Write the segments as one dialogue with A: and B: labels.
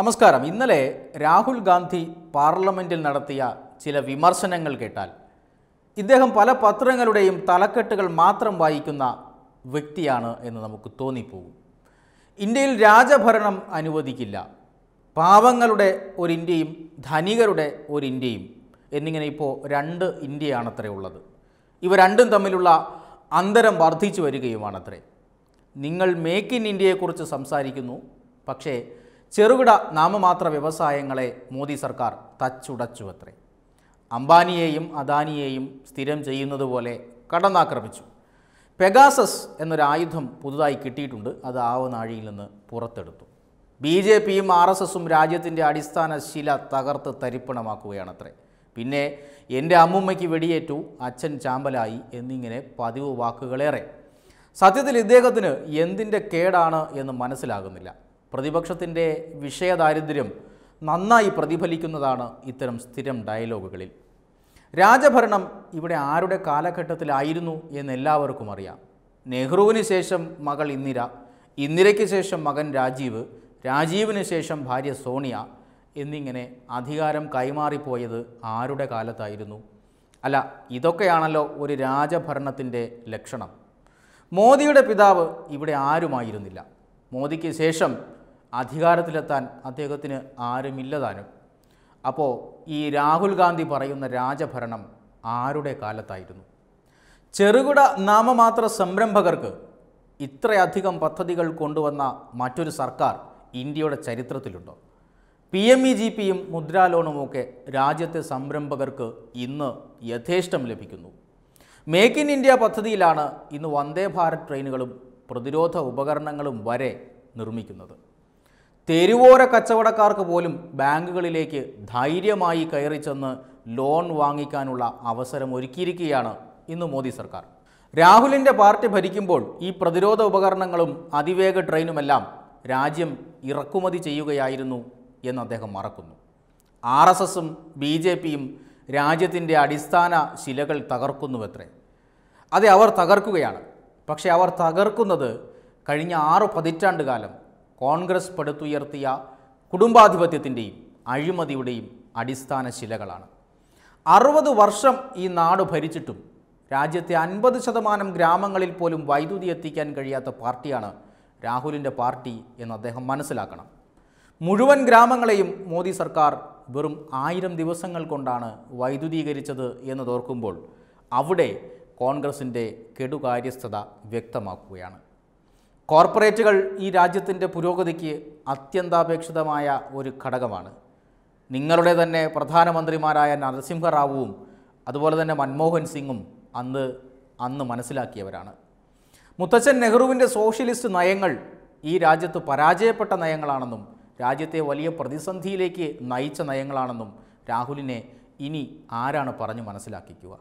A: നമസ്കാരം ഇന്നലെ രാഹുൽ ഗാന്ധി പാർലമെൻറ്റിൽ നടത്തിയ ചില വിമർശനങ്ങൾ കേട്ടാൽ ഇദ്ദേഹം പല പത്രങ്ങളുടെയും തലക്കെട്ടുകൾ മാത്രം വായിക്കുന്ന വ്യക്തിയാണ് എന്ന് നമുക്ക് തോന്നിപ്പോകും ഇന്ത്യയിൽ രാജഭരണം അനുവദിക്കില്ല പാവങ്ങളുടെ ഒരു ഇന്ത്യയും ധനികരുടെ ഒരു ഇന്ത്യയും എന്നിങ്ങനെ ഇപ്പോൾ രണ്ട് ഇന്ത്യയാണത്രേ ഉള്ളത് ഇവ രണ്ടും തമ്മിലുള്ള അന്തരം വർദ്ധിച്ചു വരികയുമാണത്രേ നിങ്ങൾ മേക്ക് ഇൻ ഇന്ത്യയെക്കുറിച്ച് സംസാരിക്കുന്നു പക്ഷേ ചെറുകിട നാമമാത്ര വ്യവസായങ്ങളെ മോദി സർക്കാർ തച്ചുടച്ചുവത്രേ അംബാനിയെയും അദാനിയെയും സ്ഥിരം ചെയ്യുന്നതുപോലെ കടന്നാക്രമിച്ചു പെഗാസസ് എന്നൊരു ആയുധം പുതുതായി കിട്ടിയിട്ടുണ്ട് അത് ആവനാഴിയിൽ നിന്ന് പുറത്തെടുത്തു ബി ജെ പിയും ആർ എസ് എസും രാജ്യത്തിൻ്റെ അടിസ്ഥാന ശില തകർത്ത് തരിപ്പണമാക്കുകയാണത്രേ പിന്നെ എൻ്റെ അമ്മുമ്മയ്ക്ക് വെടിയേറ്റു അച്ഛൻ ചാമ്പലായി എന്നിങ്ങനെ പതിവ് വാക്കുകളേറെ സത്യത്തിൽ ഇദ്ദേഹത്തിന് എന്തിൻ്റെ കേടാണ് എന്ന് മനസ്സിലാകുന്നില്ല പ്രതിപക്ഷത്തിൻ്റെ വിഷയദാരിദ്ര്യം നന്നായി പ്രതിഫലിക്കുന്നതാണ് ഇത്തരം സ്ഥിരം ഡയലോഗുകളിൽ രാജഭരണം ഇവിടെ ആരുടെ കാലഘട്ടത്തിലായിരുന്നു എന്നെല്ലാവർക്കും എല്ലാവർക്കും അറിയാം നെഹ്റുവിന് ശേഷം മകൾ ഇന്ദിര ഇന്ദിരയ്ക്ക് ശേഷം മകൻ രാജീവ് രാജീവിന് ശേഷം ഭാര്യ സോണിയ എന്നിങ്ങനെ അധികാരം കൈമാറിപ്പോയത് ആരുടെ കാലത്തായിരുന്നു അല്ല ഇതൊക്കെയാണല്ലോ ഒരു രാജഭരണത്തിൻ്റെ ലക്ഷണം മോദിയുടെ പിതാവ് ഇവിടെ ആരുമായിരുന്നില്ല മോദിക്ക് ശേഷം അധികാരത്തിലെത്താൻ അദ്ദേഹത്തിന് ആരുമില്ലതാനും അപ്പോൾ ഈ രാഹുൽ ഗാന്ധി പറയുന്ന രാജഭരണം ആരുടെ കാലത്തായിരുന്നു ചെറുകിട നാമമാത്ര സംരംഭകർക്ക് ഇത്രയധികം പദ്ധതികൾ കൊണ്ടുവന്ന മറ്റൊരു സർക്കാർ ഇന്ത്യയുടെ ചരിത്രത്തിലുണ്ടോ പി എം ഇ ജി പിയും മുദ്രാലോണുമൊക്കെ രാജ്യത്തെ സംരംഭകർക്ക് ഇന്ന് യഥേഷ്ടം ലഭിക്കുന്നു മേക്ക് ഇൻ ഇന്ത്യ പദ്ധതിയിലാണ് ഇന്ന് വന്ദേ ഭാരത് ട്രെയിനുകളും പ്രതിരോധ ഉപകരണങ്ങളും വരെ നിർമ്മിക്കുന്നത് തെരുവോര കച്ചവടക്കാർക്ക് പോലും ബാങ്കുകളിലേക്ക് ധൈര്യമായി കയറി ചെന്ന് ലോൺ വാങ്ങിക്കാനുള്ള അവസരം ഒരുക്കിയിരിക്കുകയാണ് ഇന്ന് മോദി സർക്കാർ രാഹുലിൻ്റെ പാർട്ടി ഭരിക്കുമ്പോൾ ഈ പ്രതിരോധ ഉപകരണങ്ങളും അതിവേഗ ട്രെയിനുമെല്ലാം രാജ്യം ഇറക്കുമതി ചെയ്യുകയായിരുന്നു എന്ന് അദ്ദേഹം മറക്കുന്നു ആർ എസ് എസും ബി ജെ പിയും രാജ്യത്തിൻ്റെ അടിസ്ഥാന ശിലകൾ തകർക്കുന്നുവത്രേ അതെ അവർ തകർക്കുകയാണ് പക്ഷേ അവർ തകർക്കുന്നത് കഴിഞ്ഞ ആറ് പതിറ്റാണ്ട് കാലം കോൺഗ്രസ് പടുത്തുയർത്തിയ കുടുംബാധിപത്യത്തിൻ്റെയും അഴിമതിയുടെയും അടിസ്ഥാന ശിലകളാണ് അറുപത് വർഷം ഈ നാട് ഭരിച്ചിട്ടും രാജ്യത്തെ അൻപത് ശതമാനം ഗ്രാമങ്ങളിൽ പോലും വൈദ്യുതി എത്തിക്കാൻ കഴിയാത്ത പാർട്ടിയാണ് രാഹുലിൻ്റെ പാർട്ടി എന്ന് അദ്ദേഹം മനസ്സിലാക്കണം മുഴുവൻ ഗ്രാമങ്ങളെയും മോദി സർക്കാർ വെറും ആയിരം ദിവസങ്ങൾ കൊണ്ടാണ് വൈദ്യുതീകരിച്ചത് എന്ന് തോർക്കുമ്പോൾ അവിടെ കോൺഗ്രസിൻ്റെ കെടുകാര്യസ്ഥത വ്യക്തമാക്കുകയാണ് കോർപ്പറേറ്റുകൾ ഈ രാജ്യത്തിൻ്റെ പുരോഗതിക്ക് അത്യന്താപേക്ഷിതമായ ഒരു ഘടകമാണ് നിങ്ങളുടെ തന്നെ പ്രധാനമന്ത്രിമാരായ നരസിംഹറാവുവും അതുപോലെ തന്നെ മൻമോഹൻ സിംഗും അന്ന് അന്ന് മനസ്സിലാക്കിയവരാണ് മുത്തച്ഛൻ നെഹ്റുവിൻ്റെ സോഷ്യലിസ്റ്റ് നയങ്ങൾ ഈ രാജ്യത്ത് പരാജയപ്പെട്ട നയങ്ങളാണെന്നും രാജ്യത്തെ വലിയ പ്രതിസന്ധിയിലേക്ക് നയിച്ച നയങ്ങളാണെന്നും രാഹുലിനെ ഇനി ആരാണ് പറഞ്ഞു മനസ്സിലാക്കിക്കുക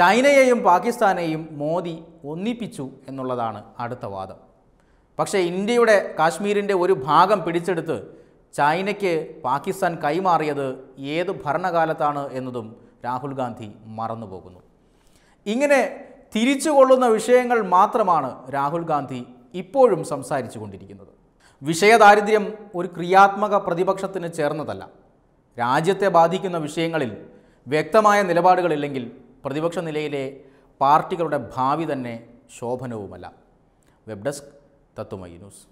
A: ചൈനയെയും പാകിസ്ഥാനെയും മോദി ഒന്നിപ്പിച്ചു എന്നുള്ളതാണ് അടുത്ത വാദം പക്ഷേ ഇന്ത്യയുടെ കാശ്മീരിൻ്റെ ഒരു ഭാഗം പിടിച്ചെടുത്ത് ചൈനയ്ക്ക് പാകിസ്ഥാൻ കൈമാറിയത് ഏത് ഭരണകാലത്താണ് എന്നതും രാഹുൽ ഗാന്ധി മറന്നുപോകുന്നു ഇങ്ങനെ തിരിച്ചുകൊള്ളുന്ന വിഷയങ്ങൾ മാത്രമാണ് രാഹുൽ ഗാന്ധി ഇപ്പോഴും സംസാരിച്ചു കൊണ്ടിരിക്കുന്നത് വിഷയദാരിദ്ര്യം ഒരു ക്രിയാത്മക പ്രതിപക്ഷത്തിന് ചേർന്നതല്ല രാജ്യത്തെ ബാധിക്കുന്ന വിഷയങ്ങളിൽ വ്യക്തമായ നിലപാടുകളില്ലെങ്കിൽ പ്രതിപക്ഷ നിലയിലെ പാർട്ടികളുടെ ഭാവി തന്നെ ശോഭനവുമല്ല വെബ് ഡെസ്ക് തത്വമൈ ന്യൂസ്